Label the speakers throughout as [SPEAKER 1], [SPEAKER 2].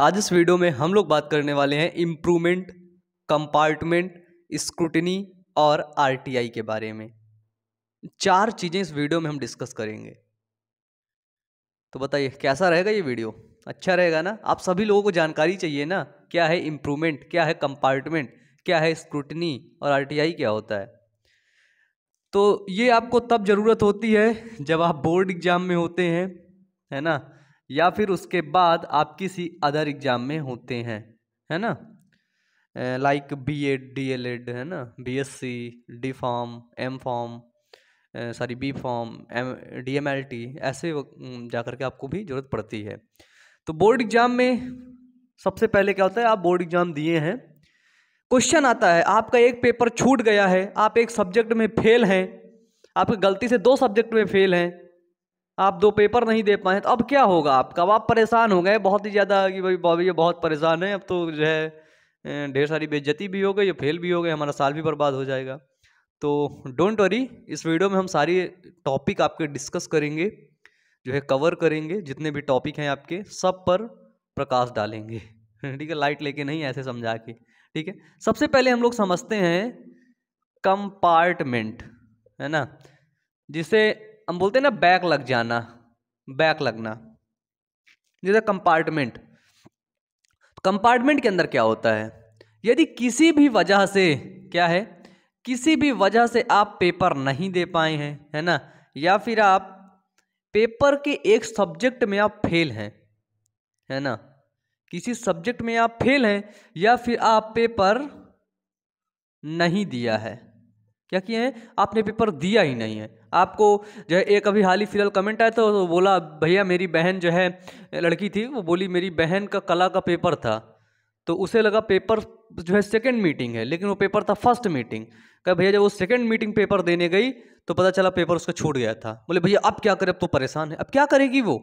[SPEAKER 1] आज इस वीडियो में हम लोग बात करने वाले हैं इम्प्रूवमेंट कंपार्टमेंट स्क्रूटनी और आरटीआई के बारे में चार चीज़ें इस वीडियो में हम डिस्कस करेंगे तो बताइए कैसा रहेगा ये वीडियो अच्छा रहेगा ना आप सभी लोगों को जानकारी चाहिए ना क्या है इम्प्रूवमेंट क्या है कंपार्टमेंट क्या है स्क्रूटनी और आर क्या होता है तो ये आपको तब ज़रूरत होती है जब आप बोर्ड एग्ज़ाम में होते हैं है ना या फिर उसके बाद आप किसी अदर एग्ज़ाम में होते हैं है ना like B Ed D L Ed है ना B S C D form M form sorry B form M D M L T ऐसे जा करके आपको भी ज़रूरत पड़ती है तो बोर्ड एग्ज़ाम में सबसे पहले क्या होता है आप बोर्ड एग्ज़ाम दिए हैं क्वेश्चन आता है आपका एक पेपर छूट गया है आप एक सब्जेक्ट में फेल हैं आप गलती से दो सब्जेक्ट में फेल हैं आप दो पेपर नहीं दे पाए तो अब क्या होगा आपका अब आप परेशान हो गए बहुत ही ज़्यादा कि भाई बॉबी ये बहुत परेशान है अब तो जो है ढेर सारी बेज्जती भी हो गई फेल भी हो गए हमारा साल भी बर्बाद हो जाएगा तो डोंट वरी इस वीडियो में हम सारी टॉपिक आपके डिस्कस करेंगे जो है कवर करेंगे जितने भी टॉपिक हैं आपके सब पर प्रकाश डालेंगे ठीक है लाइट लेके नहीं ऐसे समझा के ठीक है सबसे पहले हम लोग समझते हैं कंपार्टमेंट है ना जिसे हम बोलते हैं ना बैक लग जाना बैक लगना जैसे कंपार्टमेंट कंपार्टमेंट के अंदर क्या होता है यदि किसी भी वजह से क्या है किसी भी वजह से आप पेपर नहीं दे पाए हैं है ना या फिर आप पेपर के एक सब्जेक्ट में आप फेल हैं है ना किसी सब्जेक्ट में आप फेल हैं या फिर आप पेपर नहीं दिया है क्या किए हैं आपने पेपर दिया ही नहीं है आपको जो है एक अभी हाल ही फिलहाल कमेंट आया था तो बोला भैया मेरी बहन जो है लड़की थी वो बोली मेरी बहन का कला का पेपर था तो उसे लगा पेपर जो है सेकेंड मीटिंग है लेकिन वो पेपर था फर्स्ट मीटिंग कहा भैया जब वो सेकेंड मीटिंग पेपर देने गई तो पता चला पेपर उसका छूट गया था बोले भैया अब क्या करें अब तो परेशान है अब क्या करेगी वो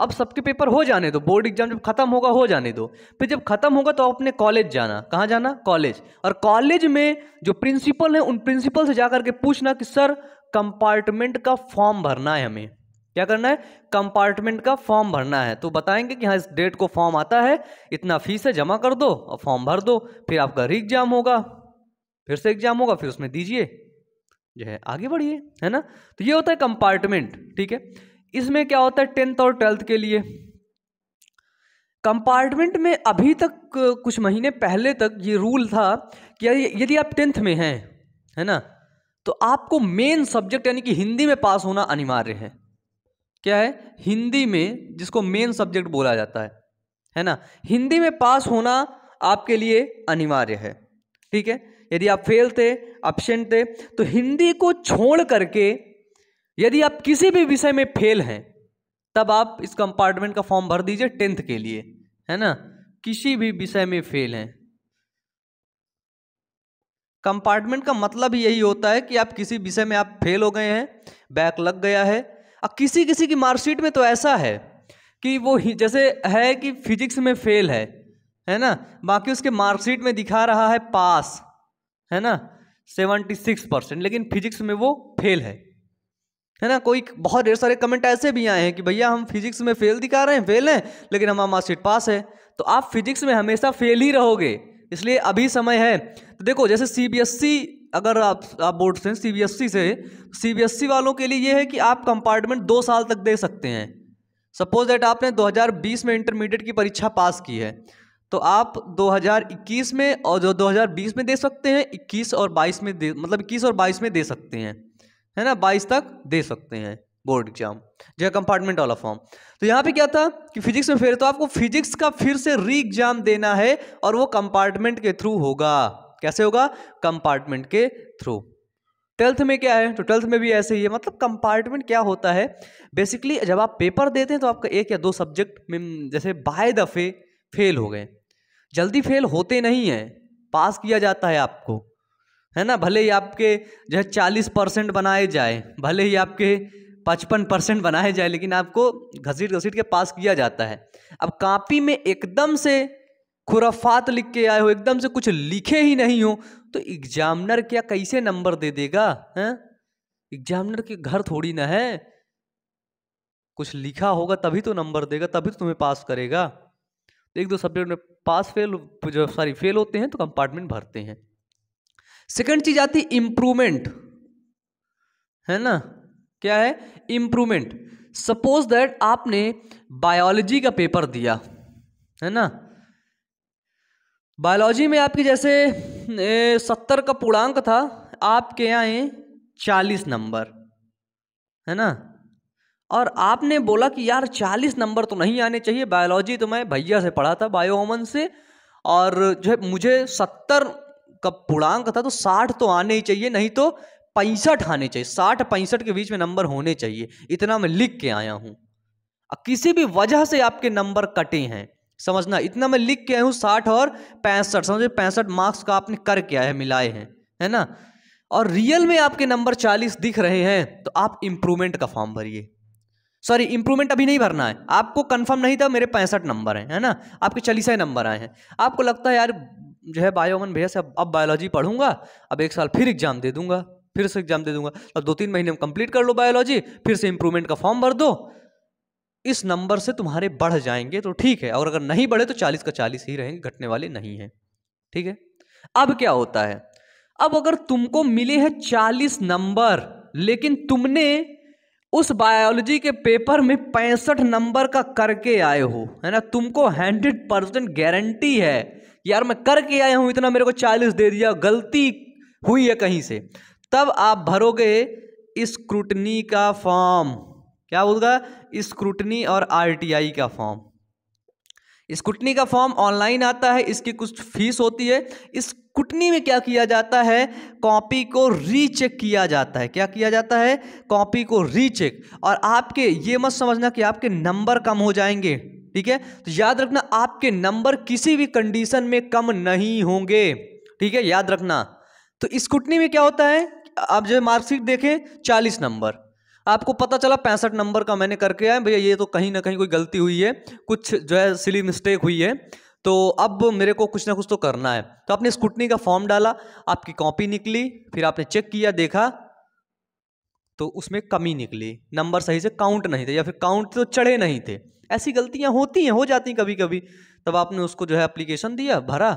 [SPEAKER 1] अब सबके पेपर हो जाने दो बोर्ड एग्जाम जब खत्म होगा हो जाने दो फिर जब खत्म होगा तो अपने कॉलेज जाना कहाँ जाना कॉलेज और कॉलेज में जो प्रिंसिपल हैं उन प्रिंसिपल से जा करके पूछना कि सर कंपार्टमेंट का फॉर्म भरना है हमें क्या करना है कंपार्टमेंट का फॉर्म भरना है तो बताएंगे कि हाँ इस डेट को फॉर्म आता है इतना फीस है जमा कर दो और फॉर्म भर दो फिर आपका री एग्जाम होगा फिर से एग्जाम होगा फिर उसमें दीजिए जो है आगे बढ़िए है ना तो ये होता है कंपार्टमेंट ठीक है इसमें क्या होता है टेंथ और ट्वेल्थ के लिए कंपार्टमेंट में अभी तक कुछ महीने पहले तक ये रूल था कि यदि आप टेंथ में हैं है ना तो आपको मेन सब्जेक्ट यानी कि हिंदी में पास होना अनिवार्य है क्या है हिंदी में जिसको मेन सब्जेक्ट बोला जाता है है ना हिंदी में पास होना आपके लिए अनिवार्य है ठीक है यदि आप फेल थे अपशेंट थे तो हिंदी को छोड़ करके यदि आप किसी भी विषय में फेल हैं तब आप इस कंपार्टमेंट का फॉर्म भर दीजिए टेंथ के लिए है ना किसी भी विषय में फेल हैं कंपार्टमेंट का मतलब यही होता है कि आप किसी विषय में आप फेल हो गए हैं बैक लग गया है और किसी किसी की मार्कशीट में तो ऐसा है कि वो जैसे है कि फिजिक्स में फेल है है ना बाकी उसके मार्कशीट में दिखा रहा है पास है ना सेवेंटी सिक्स परसेंट लेकिन फिजिक्स में वो फेल है है ना कोई बहुत ढेर सारे कमेंट ऐसे भी आए हैं कि भैया हम फिजिक्स में फेल दिखा रहे हैं फेल हैं लेकिन हमारा मार्कशीट पास है तो आप फिजिक्स में हमेशा फेल ही रहोगे इसलिए अभी समय है तो देखो जैसे सीबीएसई e, अगर आप आप बोर्ड से सीबीएसई e से सीबीएसई e वालों के लिए ये है कि आप कंपार्टमेंट दो साल तक दे सकते हैं सपोज दैट आपने 2020 में इंटरमीडिएट की परीक्षा पास की है तो आप 2021 में और जो 2020 में दे सकते हैं 21 और 22 में दे मतलब 21 और 22 में दे सकते हैं है ना बाईस तक दे सकते हैं बोर्ड एग्जाम जो है कंपार्टमेंट वाला फॉर्म तो यहाँ पे क्या था कि फिजिक्स में फेल तो आपको फिजिक्स का फिर से री एग्जाम देना है और वो कंपार्टमेंट के थ्रू होगा कैसे होगा कंपार्टमेंट के थ्रू ट्वेल्थ में क्या है तो ट्वेल्थ में भी ऐसे ही है मतलब कंपार्टमेंट क्या होता है बेसिकली जब आप पेपर देते हैं तो आपका एक या दो सब्जेक्ट में जैसे बाय दफ़े फेल हो गए जल्दी फेल होते नहीं हैं पास किया जाता है आपको है ना भले ही आपके जो है चालीस परसेंट बनाए जाए भले ही आपके पचपन परसेंट बनाए जाए लेकिन आपको घसीट घसीट के पास किया जाता है अब कापी में एकदम से खुराफात लिख के आए हो एकदम से कुछ लिखे ही नहीं हो तो एग्जामिनर क्या कैसे नंबर दे देगा हैं एग्जामिनर के घर थोड़ी ना है कुछ लिखा होगा तभी तो नंबर देगा तभी तो तुम्हें पास करेगा एक दो सब्जेक्ट में पास फेल जो सॉरी फेल होते हैं तो कंपार्टमेंट भरते हैं सेकंड चीज आती है इम्प्रूवमेंट है ना क्या है इंप्रूवमेंट सपोज दैट आपने बायोलॉजी का पेपर दिया है ना बायोलॉजी में आपके जैसे ए, सत्तर का पूर्णांक था आपके यहाँ आए चालीस नंबर है ना और आपने बोला कि यार चालीस नंबर तो नहीं आने चाहिए बायोलॉजी तो मैं भैया से पढ़ा था बायोमन से और जो है मुझे सत्तर का पूर्णांक था तो साठ तो आने ही चाहिए नहीं तो पैंसठ आने चाहिए साठ पैंसठ के बीच में नंबर होने चाहिए इतना मैं लिख के आया हूँ किसी भी वजह से आपके नंबर कटे हैं समझना इतना मैं लिख के आया हूँ साठ और पैंसठ समझो पैंसठ मार्क्स का आपने करके आया मिलाए हैं है ना और रियल में आपके नंबर चालीस दिख रहे हैं तो आप इम्प्रूवमेंट का फॉर्म भरिए सॉरी इंप्रूवमेंट अभी नहीं भरना है आपको कंफर्म नहीं था मेरे पैंसठ नंबर हैं है ना आपके चालीस नंबर आए हैं आपको लगता है यार जो है बायोमन भैया से अब अब बायोलॉजी पढ़ूंगा अब एक साल फिर एग्ज़ाम दे दूंगा फिर से एग्ज़ाम दे दूंगा अब दो तीन महीने में कंप्लीट कर लो बायोलॉजी फिर से इंप्रूवमेंट का फॉर्म भर दो इस नंबर से तुम्हारे बढ़ जाएंगे तो ठीक है और अगर नहीं बढ़े तो चालीस का चालीस ही रहेंगे घटने वाले नहीं हैं ठीक है अब क्या होता है अब अगर तुमको मिले हैं चालीस नंबर लेकिन तुमने उस बायोलॉजी के पेपर में पैंसठ नंबर का करके आए हो है ना तुमको हंड्रेड परसेंट गारंटी है यार मैं करके आया हूँ इतना मेरे को चालीस दे दिया गलती हुई है कहीं से तब आप भरोगे स्क्रूटनी का फॉर्म क्या बोलगा स्क्रूटनी और आरटीआई का फॉर्म स्कूटनी का फॉर्म ऑनलाइन आता है इसकी कुछ फीस होती है स्कूटनी में क्या किया जाता है कॉपी को रीचेक किया जाता है क्या किया जाता है कॉपी को रीचेक और आपके ये मत समझना कि आपके नंबर कम हो जाएंगे ठीक है तो याद रखना आपके नंबर किसी भी कंडीशन में कम नहीं होंगे ठीक है याद रखना तो स्कूटनी में क्या होता है आप जो मार्कशीट देखें चालीस नंबर आपको पता चला पैंसठ नंबर का मैंने करके आया भैया ये तो कहीं ना कहीं कोई गलती हुई है कुछ जो है सिली मिस्टेक हुई है तो अब मेरे को कुछ ना कुछ तो करना है तो आपने स्कूटनी का फॉर्म डाला आपकी कॉपी निकली फिर आपने चेक किया देखा तो उसमें कमी निकली नंबर सही से काउंट नहीं थे या फिर काउंट तो चढ़े नहीं थे ऐसी गलतियाँ होती हैं हो जाती कभी कभी तब आपने उसको जो है अप्लीकेशन दिया भरा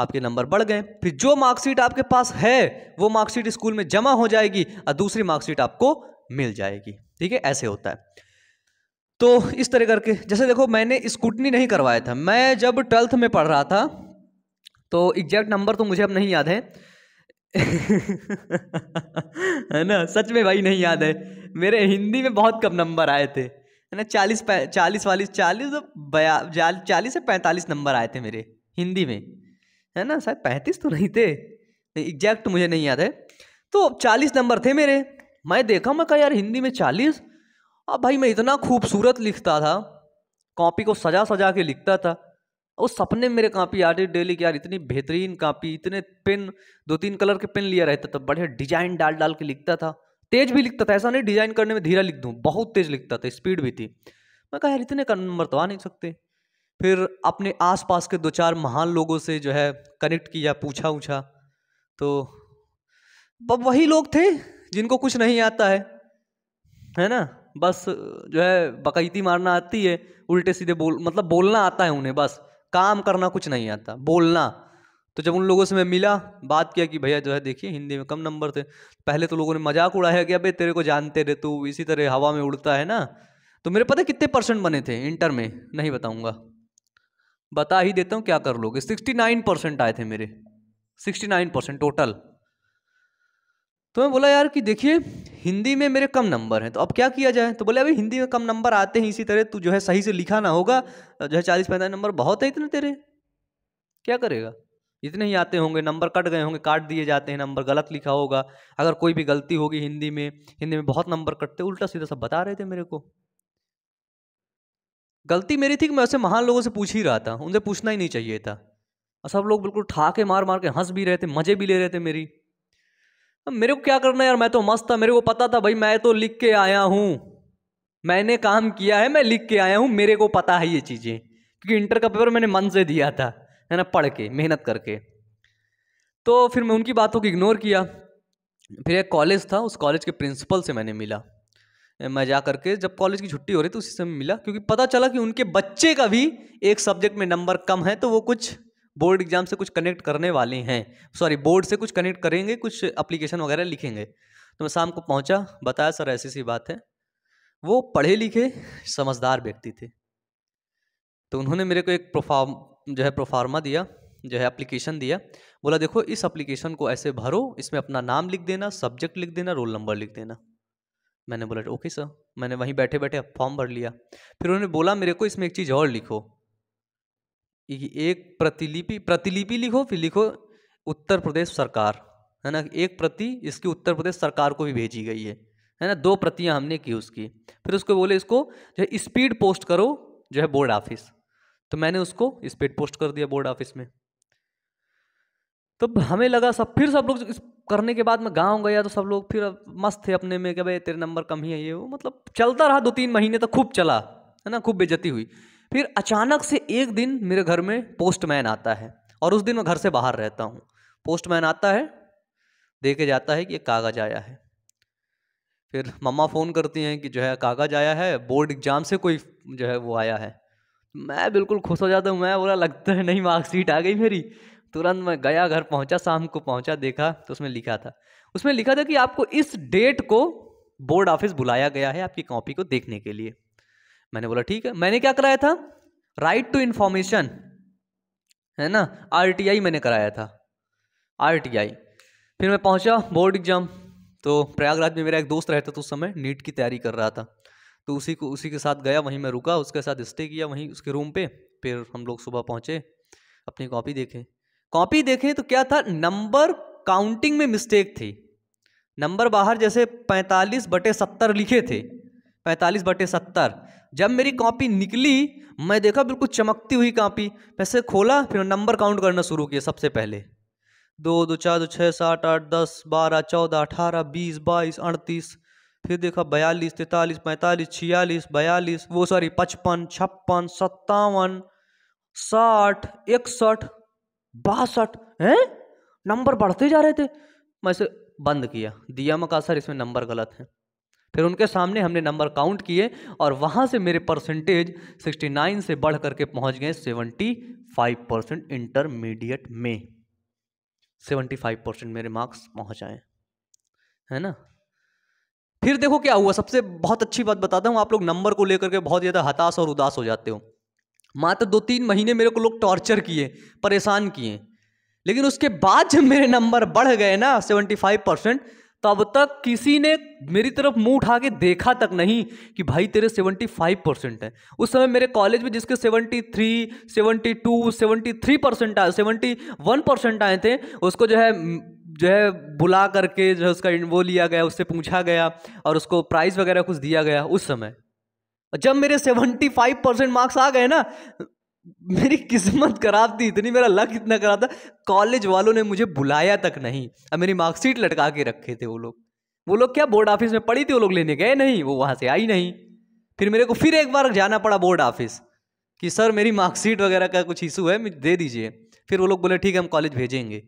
[SPEAKER 1] आपके नंबर बढ़ गए फिर जो मार्कशीट आपके पास है वो मार्कशीट स्कूल में जमा हो जाएगी और दूसरी मार्कशीट आपको मिल जाएगी ठीक है ऐसे होता है तो इस तरह करके जैसे देखो मैंने स्कूटनी नहीं करवाया था मैं जब ट्वेल्थ में पढ़ रहा था तो एग्जैक्ट नंबर तो मुझे अब नहीं याद है है ना सच में भाई नहीं याद है मेरे हिंदी में बहुत कम नंबर आए थे है ना चालीस चालीस वाली चालीस तो बया चालीस से पैंतालीस नंबर आए थे मेरे हिंदी में है ना शायद पैंतीस तो नहीं थे एग्जैक्ट मुझे नहीं याद है तो चालीस नंबर थे मेरे मैं देखा मैं कहा यार हिंदी में चालीस अब भाई मैं इतना खूबसूरत लिखता था कॉपी को सजा सजा के लिखता था उस सपने में मेरे कापी रही डेली कि यार इतनी बेहतरीन कापी इतने पेन दो तीन कलर के पेन लिया रहता था बढ़िया डिजाइन डाल डाल के लिखता था तेज भी लिखता था ऐसा नहीं डिजाइन करने में धीरा लिख दूँ बहुत तेज लिखता था स्पीड भी थी मैं कहा यार इतने का नंबर तो आ नहीं सकते फिर अपने आसपास के दो चार महान लोगों से जो है कनेक्ट किया पूछा उछा तो वही लोग थे जिनको कुछ नहीं आता है है ना बस जो है बकैती मारना आती है उल्टे सीधे बोल मतलब बोलना आता है उन्हें बस काम करना कुछ नहीं आता बोलना तो जब उन लोगों से मैं मिला बात किया कि भैया जो है देखिए हिंदी में कम नंबर थे पहले तो लोगों ने मजाक उड़ाया कि अबे तेरे को जानते रहे तू इसी तरह हवा में उड़ता है ना तो मेरे पता कितने परसेंट बने थे इंटर में नहीं बताऊंगा बता ही देता हूँ क्या कर लोगे सिक्सटी नाइन परसेंट आए थे मेरे सिक्सटी नाइन परसेंट टोटल तो मैं बोला यार कि देखिए हिंदी में मेरे कम नंबर हैं तो अब क्या किया जाए तो बोले अभी हिंदी में कम नंबर आते हैं इसी तरह तू जो है सही से लिखा ना होगा जो है चालीस पैंतालीस नंबर बहुत है इतने तेरे क्या करेगा इतने ही आते होंगे नंबर कट गए होंगे काट दिए जाते हैं नंबर गलत लिखा होगा अगर कोई भी गलती होगी हिंदी में हिंदी में बहुत नंबर कटते उल्टा सीधा सब बता रहे थे मेरे को गलती मेरी थी कि मैं ऐसे महान लोगों से पूछ ही रहा था उनसे पूछना ही नहीं चाहिए था और सब लोग बिल्कुल ठाके मार मार के हंस भी रहे थे मज़े भी ले रहे थे मेरी अब मेरे को क्या करना यार मैं तो मस्त था मेरे को पता था भाई मैं तो लिख के आया हूँ मैंने काम किया है मैं लिख के आया हूँ मेरे को पता है ये चीज़ें क्योंकि इंटर का पेपर मैंने मन से दिया था है ना पढ़ के मेहनत करके तो फिर मैं उनकी बातों को इग्नोर किया फिर एक कॉलेज था उस कॉलेज के प्रिंसिपल से मैंने मिला मैं जा करके जब कॉलेज की छुट्टी हो रही थी तो उसी समय मिला क्योंकि पता चला कि उनके बच्चे का भी एक सब्जेक्ट में नंबर कम है तो वो कुछ बोर्ड एग्जाम से कुछ कनेक्ट करने वाले हैं सॉरी बोर्ड से कुछ कनेक्ट करेंगे कुछ अप्लीकेशन वगैरह लिखेंगे तो मैं शाम को पहुंचा बताया सर ऐसी सी बात है वो पढ़े लिखे समझदार व्यक्ति थे तो उन्होंने मेरे को एक जो है प्रोफार्मा दिया जो है एप्लीकेशन दिया बोला देखो इस एप्लीकेशन को ऐसे भरो इसमें अपना नाम लिख देना सब्जेक्ट लिख देना रोल नंबर लिख देना मैंने बोला ओके सर मैंने वहीं बैठे बैठे फॉर्म भर लिया फिर उन्होंने बोला मेरे को इसमें एक चीज़ और लिखो एक प्रतिलिपि प्रतिलिपि लिखो फिर लिखो उत्तर प्रदेश सरकार है ना एक प्रति इसकी उत्तर प्रदेश सरकार को भी भेजी गई है है ना दो प्रतियां हमने की उसकी फिर उसको बोले इसको जो है स्पीड पोस्ट करो जो है बोर्ड ऑफिस तो मैंने उसको इस पोस्ट कर दिया बोर्ड ऑफिस में तो हमें लगा सब फिर सब लोग इस करने के बाद मैं गांव गया तो सब लोग फिर मस्त थे अपने में कि भाई तेरे नंबर कम ही है ये वो मतलब चलता रहा दो तीन महीने तक तो खूब चला है ना खूब बेजती हुई फिर अचानक से एक दिन मेरे घर में पोस्टमैन आता है और उस दिन मैं घर से बाहर रहता हूँ पोस्टमैन आता है दे के जाता है कि एक कागज आया है फिर मम्मा फ़ोन करती हैं कि जो है कागज आया है बोर्ड एग्ज़ाम से कोई जो है वो आया है मैं बिल्कुल खुश हो जाता हूँ मैं बोला लगता है नहीं मार्कशीट आ गई मेरी तुरंत मैं गया घर पहुँचा शाम को पहुँचा देखा तो उसमें लिखा था उसमें लिखा था कि आपको इस डेट को बोर्ड ऑफिस बुलाया गया है आपकी कॉपी को देखने के लिए मैंने बोला ठीक है मैंने क्या कराया था राइट टू इन्फॉर्मेशन है ना आर मैंने कराया था आर फिर मैं पहुंचा बोर्ड एग्जाम तो प्रयागराज में मेरा एक दोस्त रहता था उस समय नीट की तैयारी कर रहा था तो उसी को उसी के साथ गया वहीं मैं रुका उसके साथ स्टे किया वहीं उसके रूम पे फिर हम लोग सुबह पहुँचे अपनी कॉपी देखें कॉपी देखें तो क्या था नंबर काउंटिंग में मिस्टेक थी नंबर बाहर जैसे पैंतालीस बटे सत्तर लिखे थे पैंतालीस बटे सत्तर जब मेरी कॉपी निकली मैं देखा बिल्कुल चमकती हुई कॉपी वैसे खोला फिर नंबर काउंट करना शुरू किया सबसे पहले दो दो चार दो छः सात आठ दस बारह चौदह अठारह बीस बाईस अड़तीस फिर देखा बयालीस तैंतालीस पैंतालीस छियालीस बयालीस वो सॉरी पचपन छप्पन सत्तावन साठ इकसठ बासठ हैं नंबर बढ़ते जा रहे थे मैं इसे बंद किया दिया मका सर इसमें नंबर गलत है फिर उनके सामने हमने नंबर काउंट किए और वहाँ से मेरे परसेंटेज 69 से बढ़ करके पहुँच गए 75 परसेंट इंटरमीडिएट में 75 परसेंट मेरे मार्क्स पहुँच आए है ना फिर देखो क्या हुआ सबसे बहुत अच्छी बात बताता हूँ आप लोग नंबर को लेकर के बहुत ज़्यादा हताश और उदास हो जाते हो मात्र दो तीन महीने मेरे को लोग टॉर्चर किए परेशान किए लेकिन उसके बाद जब मेरे नंबर बढ़ गए ना सेवेंटी फाइव परसेंट तब तक किसी ने मेरी तरफ मुंह उठा के देखा तक नहीं कि भाई तेरे 75 परसेंट है उस समय मेरे कॉलेज में जिसके 73, 72, 73 परसेंट आए सेवेंटी वन परसेंट आए थे उसको जो है जो है बुला करके जो है उसका वो लिया गया उससे पूछा गया और उसको प्राइज़ वगैरह कुछ दिया गया उस समय जब मेरे सेवेंटी फाइव परसेंट मार्क्स आ गए ना मेरी किस्मत खराब थी इतनी मेरा लक इतना खराब था कॉलेज वालों ने मुझे बुलाया तक नहीं अब मेरी मार्कशीट लटका के रखे थे वो लोग वो लोग क्या बोर्ड ऑफिस में पड़ी थी वो लोग लेने गए नहीं वो वहाँ से आई नहीं फिर मेरे को फिर एक बार जाना पड़ा बोर्ड ऑफिस कि सर मेरी मार्कशीट वगैरह का कुछ इशू है दे दीजिए फिर वो लोग बोले ठीक है हम कॉलेज भेजेंगे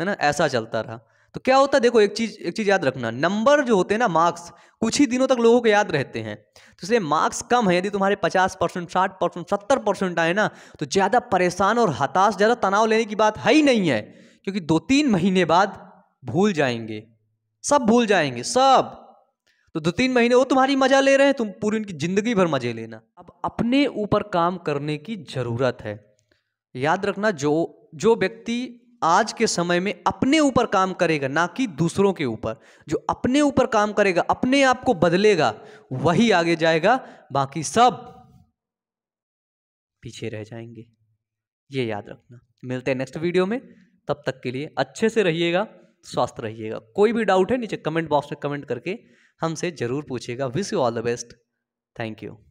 [SPEAKER 1] है ना ऐसा चलता रहा तो क्या होता है देखो एक चीज एक चीज याद रखना नंबर जो होते हैं ना मार्क्स कुछ ही दिनों तक लोगों को याद रहते हैं तो इसलिए मार्क्स कम है यदि तुम्हारे पचास परसेंट साठ परसेंट सत्तर परसेंट आए ना तो ज़्यादा परेशान और हताश ज़्यादा तनाव लेने की बात है ही नहीं है क्योंकि दो तीन महीने बाद भूल जाएंगे सब भूल जाएंगे सब तो दो तीन महीने वो तुम्हारी मजा ले रहे हैं तुम पूरी उनकी ज़िंदगी भर मजे लेना अब अपने ऊपर काम करने की ज़रूरत है याद रखना जो जो व्यक्ति आज के समय में अपने ऊपर काम करेगा ना कि दूसरों के ऊपर जो अपने ऊपर काम करेगा अपने आप को बदलेगा वही आगे जाएगा बाकी सब पीछे रह जाएंगे ये याद रखना मिलते हैं नेक्स्ट वीडियो में तब तक के लिए अच्छे से रहिएगा स्वस्थ रहिएगा कोई भी डाउट है नीचे कमेंट बॉक्स में कमेंट करके हमसे ज़रूर पूछिएगा wish you all the best thank you